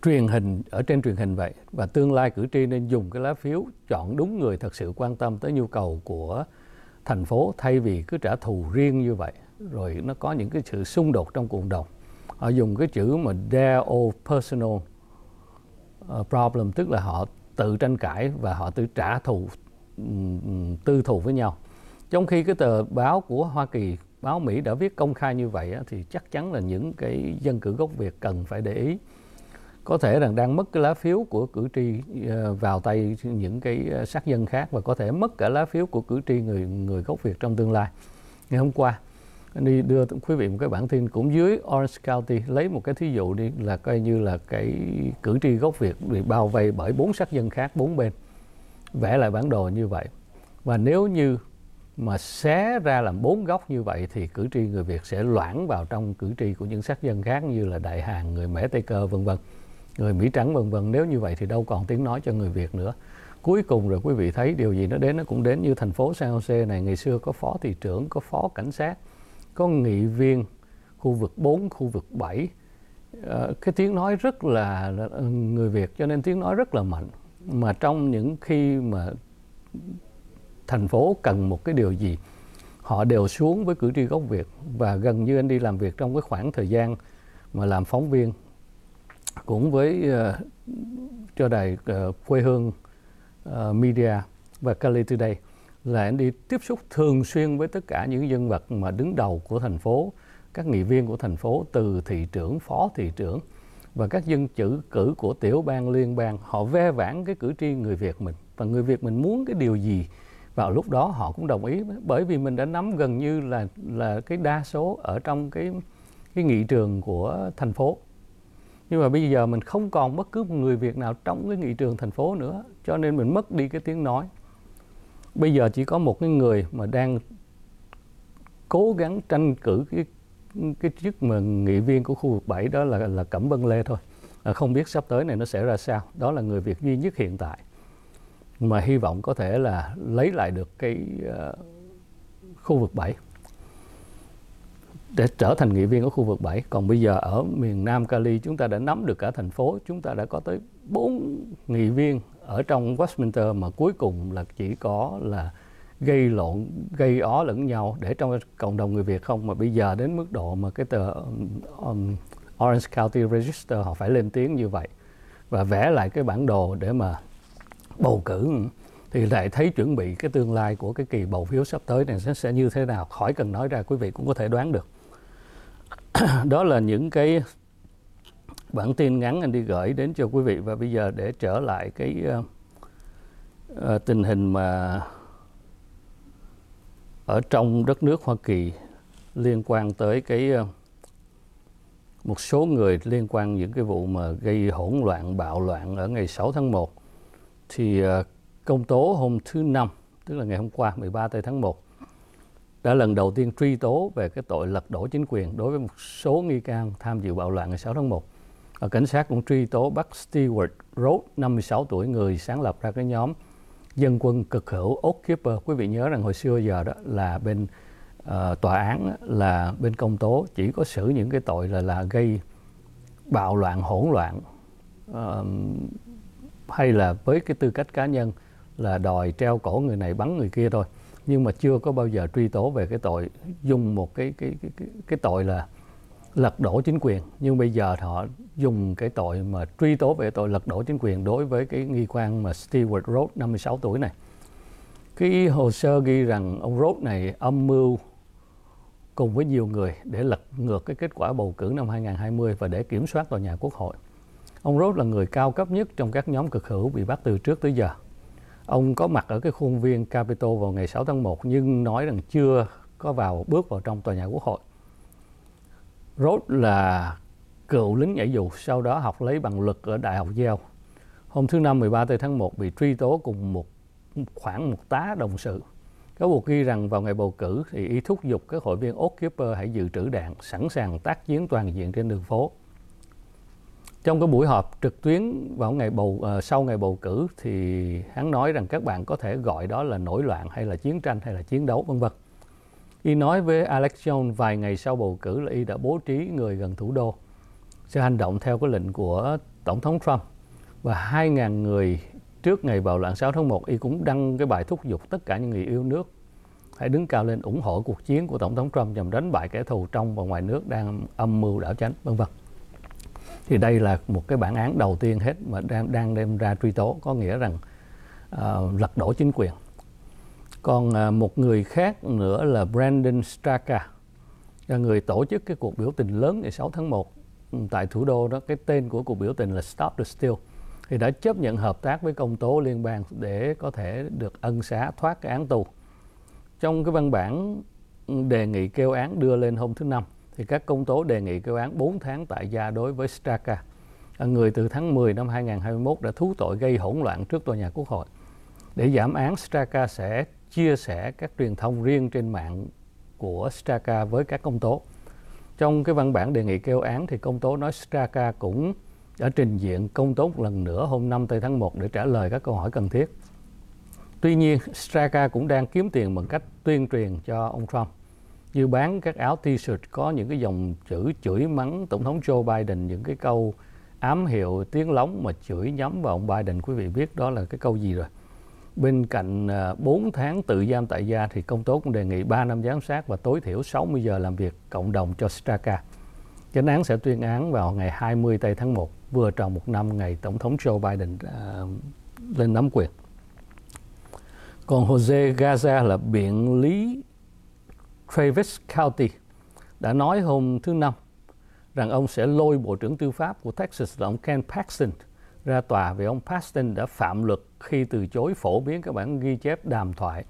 Speaker 1: truyền hình ở trên truyền hình vậy và tương lai cử tri nên dùng cái lá phiếu chọn đúng người thật sự quan tâm tới nhu cầu của thành phố thay vì cứ trả thù riêng như vậy rồi nó có những cái sự xung đột trong cộng đồng họ dùng cái chữ mà their of personal ờ, problem tức là họ tự tranh cãi và họ tự trả thù tư thù với nhau trong khi cái tờ báo của Hoa Kỳ báo Mỹ đã viết công khai như vậy thì chắc chắn là những cái dân cử gốc Việt cần phải để ý có thể rằng đang mất cái lá phiếu của cử tri ờ, vào tay những cái ờ, sát dân khác và có thể mất cả lá phiếu của cử tri người người gốc Việt trong tương lai. Ngày hôm qua đi đưa quý vị một cái bản tin cũng dưới Orange County lấy một cái thí dụ đi là coi như là cái cử tri gốc Việt bị bao vây bởi bốn sát dân khác bốn bên vẽ lại bản đồ như vậy và nếu như mà xé ra làm bốn góc như vậy thì cử tri người Việt sẽ loãng vào trong cử tri của những sát dân khác như là Đại Hàn, người Mễ Tây Cơ vân vân người Mỹ trắng vân vân nếu như vậy thì đâu còn tiếng nói cho người Việt nữa cuối cùng rồi quý vị thấy điều gì nó đến nó cũng đến như thành phố San Jose này ngày xưa có phó thị trưởng có phó cảnh sát có nghị viên khu vực 4 khu vực 7 ờ, cái tiếng nói rất là ừ, người Việt cho nên tiếng nói rất là mạnh mà trong những khi mà thành phố cần một cái điều gì họ đều xuống với cử tri gốc Việt và gần như anh đi làm việc trong cái khoảng thời gian mà làm phóng viên cũng với ờ, cho đài ờ, quê hương ờ, media và Cali Today là anh đi tiếp xúc thường xuyên với tất cả những nhân vật mà đứng đầu của thành phố, các nghị viên của thành phố từ thị trưởng, phó thị trưởng và các dân chữ cử của tiểu bang liên bang họ ve vãn cái cử tri người Việt mình và người Việt mình muốn cái điều gì vào lúc đó họ cũng đồng ý bởi vì mình đã nắm gần như là là cái đa số ở trong cái cái nghị trường của thành phố nhưng mà bây giờ mình không còn bất cứ một người Việt nào trong cái nghị trường thành phố nữa cho nên mình mất đi cái tiếng nói bây giờ chỉ có một cái người mà đang cố gắng tranh cử cái cái chức mà nghị viên của khu vực 7 đó là là Cẩm Vân Lê thôi à, không biết sắp tới này nó sẽ ra sao đó là người Việt duy nhất hiện tại mà hy vọng có thể là lấy lại được cái uh, khu vực 7 để trở thành nghị viên ở khu vực 7. Còn bây giờ ở miền Nam Cali chúng ta đã nắm được cả thành phố, chúng ta đã có tới 4 nghị viên ở trong Westminster mà cuối cùng là chỉ có là gây lộn, gây ó lẫn nhau để trong cộng đồng người Việt không mà bây giờ đến mức độ mà cái tờ um, um, Orange County Register họ phải lên tiếng như vậy và vẽ lại cái bản đồ để mà bầu cử thì lại thấy chuẩn bị cái tương lai của cái kỳ bầu phiếu sắp tới này sẽ, sẽ như thế nào khỏi cần nói ra quý vị cũng có thể đoán được đó là những cái bản tin ngắn anh đi gửi đến cho quý vị và bây giờ để trở lại cái uh, tình hình mà ở trong đất nước Hoa Kỳ liên quan tới cái uh, một số người liên quan những cái vụ mà gây hỗn loạn bạo loạn ở ngày 6 tháng 1 thì uh, công tố hôm thứ năm tức là ngày hôm qua 13 tây tháng 1 đã lần đầu tiên truy tố về cái tội lật đổ chính quyền đối với một số nghi can tham dự bạo loạn ngày 6 tháng 1. Và cảnh sát cũng truy tố bắt Stewart Road, 56 tuổi, người sáng lập ra cái nhóm dân quân cực hữu Oath Keeper. Quý vị nhớ rằng hồi xưa giờ đó là bên uh, tòa án là bên công tố chỉ có xử những cái tội là là gây bạo loạn hỗn loạn uh, hay là với cái tư cách cá nhân là đòi treo cổ người này bắn người kia thôi nhưng mà chưa có bao giờ truy tố về cái tội dùng một cái cái cái cái, cái tội là lật đổ chính quyền nhưng bây giờ họ dùng cái tội mà truy tố về tội lật đổ chính quyền đối với cái nghi quan mà Stewart Rhodes 56 tuổi này cái hồ sơ ghi rằng ông Rhodes này âm mưu cùng với nhiều người để lật ngược cái kết quả bầu cử năm 2020 và để kiểm soát tòa nhà quốc hội ông Rhodes là người cao cấp nhất trong các nhóm cực hữu bị bắt từ trước tới giờ Ông có mặt ở cái khuôn viên Capitol vào ngày 6 tháng 1 nhưng nói rằng chưa có vào bước vào trong tòa nhà quốc hội. Rốt là cựu lính nhảy dù, sau đó học lấy bằng luật ở Đại học Yale. Hôm thứ Năm 13 tháng 1 bị truy tố cùng một khoảng một tá đồng sự. Cáo buộc ghi rằng vào ngày bầu cử thì ý thúc giục các hội viên Oath Keeper hãy dự trữ đạn, sẵn sàng tác chiến toàn diện trên đường phố trong cái buổi họp trực tuyến vào ngày bầu uh, sau ngày bầu cử thì hắn nói rằng các bạn có thể gọi đó là nổi loạn hay là chiến tranh hay là chiến đấu vân vân. Y nói với Alex Jones vài ngày sau bầu cử là y đã bố trí người gần thủ đô sẽ hành động theo cái lệnh của tổng thống Trump và 2.000 người trước ngày bạo loạn 6 tháng 1 y cũng đăng cái bài thúc giục tất cả những người yêu nước hãy đứng cao lên ủng hộ cuộc chiến của tổng thống Trump nhằm đánh bại kẻ thù trong và ngoài nước đang âm mưu đảo chánh vân vân thì đây là một cái bản án đầu tiên hết mà đang đang đem ra truy tố có nghĩa rằng uh, lật đổ chính quyền còn uh, một người khác nữa là Brandon Straka là người tổ chức cái cuộc biểu tình lớn ngày 6 tháng 1 ừ, tại thủ đô đó cái tên của cuộc biểu tình là Stop the Steal thì đã chấp nhận hợp tác với công tố liên bang để có thể được ân xá thoát cái án tù trong cái văn bản đề nghị kêu án đưa lên hôm thứ năm thì các công tố đề nghị kêu án 4 tháng tại gia đối với Straka, à, người từ tháng 10 năm 2021 đã thú tội gây hỗn loạn trước tòa nhà Quốc hội. Để giảm án, Straka sẽ chia sẻ các truyền thông riêng trên mạng của Straka với các công tố. Trong cái văn bản đề nghị kêu án thì công tố nói Straka cũng đã trình diện công tố một lần nữa hôm 5 tây tháng 1 để trả lời các câu hỏi cần thiết. Tuy nhiên, Straka cũng đang kiếm tiền bằng cách tuyên truyền cho ông Trump như bán các áo t-shirt có những cái dòng chữ chửi mắng tổng thống Joe Biden những cái câu ám hiệu tiếng lóng mà chửi nhắm vào ông Biden quý vị biết đó là cái câu gì rồi bên cạnh 4 à, tháng tự giam tại gia thì công tố cũng đề nghị 3 năm giám sát và tối thiểu 60 giờ làm việc cộng đồng cho Straka chánh án sẽ tuyên án vào ngày 20 tây tháng 1 vừa tròn một năm ngày tổng thống Joe Biden uh, lên nắm quyền còn Jose Gaza là biện lý Travis County đã nói hôm thứ Năm rằng ông sẽ lôi Bộ trưởng Tư pháp của Texas là ông Ken Paxton ra tòa vì ông Paxton đã phạm luật khi từ chối phổ biến các bản ghi chép đàm thoại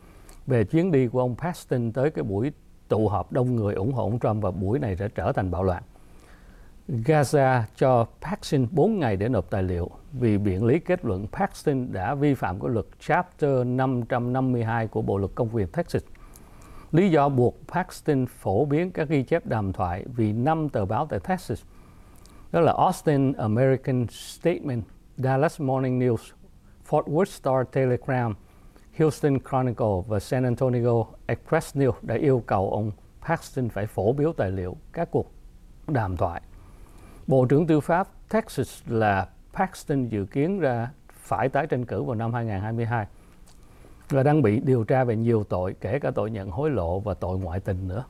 Speaker 1: về chuyến đi của ông Paxton tới cái buổi tụ họp đông người ủng hộ ông Trump và buổi này đã trở thành bạo loạn. Gaza cho Paxton 4 ngày để nộp tài liệu vì biện lý kết luận Paxton đã vi phạm của luật Chapter 552 của Bộ luật công quyền Texas – Lý do buộc Paxton phổ biến các ghi chép đàm thoại vì năm tờ báo tại Texas, đó là Austin American Statement, Dallas Morning News, Fort Worth Star Telegram, Houston Chronicle và San Antonio Express News đã yêu cầu ông Paxton phải phổ biến tài liệu các cuộc đàm thoại. Bộ trưởng Tư pháp Texas là Paxton dự kiến ra phải tái tranh cử vào năm 2022 và đang bị điều tra về nhiều tội, kể cả tội nhận hối lộ và tội ngoại tình nữa.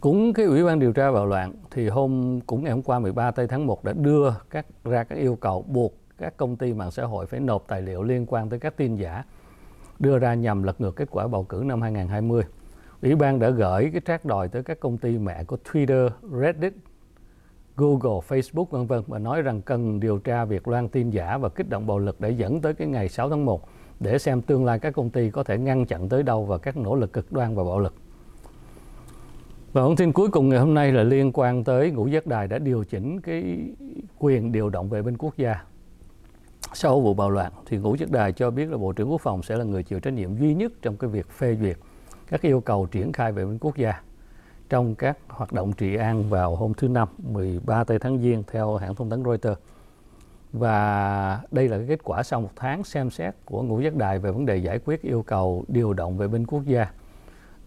Speaker 1: Cũng cái Ủy ban điều tra bạo loạn thì hôm cũng ngày hôm qua 13 tây tháng 1 đã đưa các ra các yêu cầu buộc các công ty mạng xã hội phải nộp tài liệu liên quan tới các tin giả đưa ra nhằm lật ngược kết quả bầu cử năm 2020. Ủy ban đã gửi cái trác đòi tới các công ty mẹ của Twitter, Reddit, Google, Facebook vân vân và nói rằng cần điều tra việc loan tin giả và kích động bạo lực để dẫn tới cái ngày 6 tháng 1 để xem tương lai các công ty có thể ngăn chặn tới đâu và các nỗ lực cực đoan và bạo lực. Và thông tin cuối cùng ngày hôm nay là liên quan tới Ngũ Giác Đài đã điều chỉnh cái quyền điều động vệ binh quốc gia. Sau vụ bạo loạn thì Ngũ Giác Đài cho biết là Bộ trưởng Quốc phòng sẽ là người chịu trách nhiệm duy nhất trong cái việc phê duyệt các yêu cầu triển khai vệ binh quốc gia trong các hoạt động trị an vào hôm thứ Năm 13 tây tháng Giêng theo hãng thông tấn Reuters và đây là cái kết quả sau một tháng xem xét của ngũ giác đài về vấn đề giải quyết yêu cầu điều động vệ binh quốc gia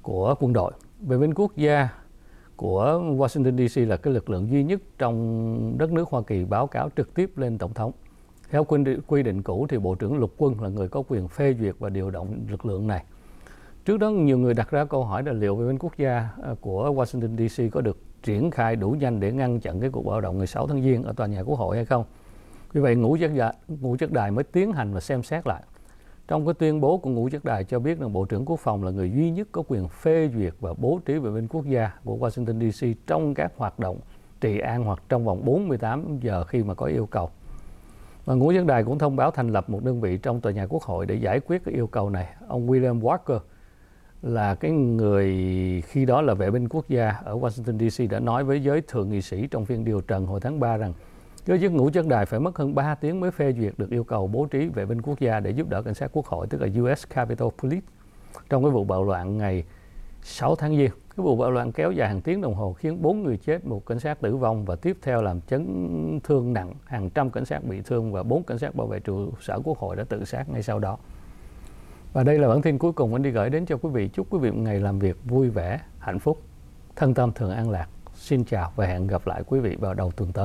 Speaker 1: của quân đội vệ binh quốc gia của Washington DC là cái lực lượng duy nhất trong đất nước Hoa Kỳ báo cáo trực tiếp lên tổng thống theo quy định cũ thì bộ trưởng lục quân là người có quyền phê duyệt và điều động lực lượng này trước đó nhiều người đặt ra câu hỏi là liệu vệ binh quốc gia à, của Washington DC có được triển khai đủ nhanh để ngăn chặn cái cuộc bạo động ngày 6 tháng giêng ở tòa nhà quốc hội hay không vì vậy ngũ chất đại, ngũ chất đài mới tiến hành và xem xét lại trong cái tuyên bố của ngũ chất đài cho biết rằng bộ trưởng quốc phòng là người duy nhất có quyền phê duyệt và bố trí vệ binh quốc gia của Washington DC trong các hoạt động trị an hoặc trong vòng 48 giờ khi mà có yêu cầu và ngũ dân đài cũng thông báo thành lập một đơn vị trong tòa nhà quốc hội để giải quyết cái yêu cầu này ông William Walker là cái người khi đó là vệ binh quốc gia ở Washington DC đã nói với giới thượng nghị sĩ trong phiên điều trần hồi tháng 3 rằng Giới chức ngũ chân đài phải mất hơn 3 tiếng mới phê duyệt được yêu cầu bố trí vệ binh quốc gia để giúp đỡ cảnh sát quốc hội, tức là US Capitol Police, trong cái vụ bạo loạn ngày 6 tháng Giêng. Cái vụ bạo loạn kéo dài hàng tiếng đồng hồ khiến 4 người chết, một cảnh sát tử vong và tiếp theo làm chấn thương nặng, hàng trăm cảnh sát bị thương và 4 cảnh sát bảo vệ trụ sở quốc hội đã tự sát ngay sau đó. Và đây là bản tin cuối cùng anh đi gửi đến cho quý vị. Chúc quý vị một ngày làm việc vui vẻ, hạnh phúc, thân tâm thường an lạc. Xin chào và hẹn gặp lại quý vị vào đầu tuần tới.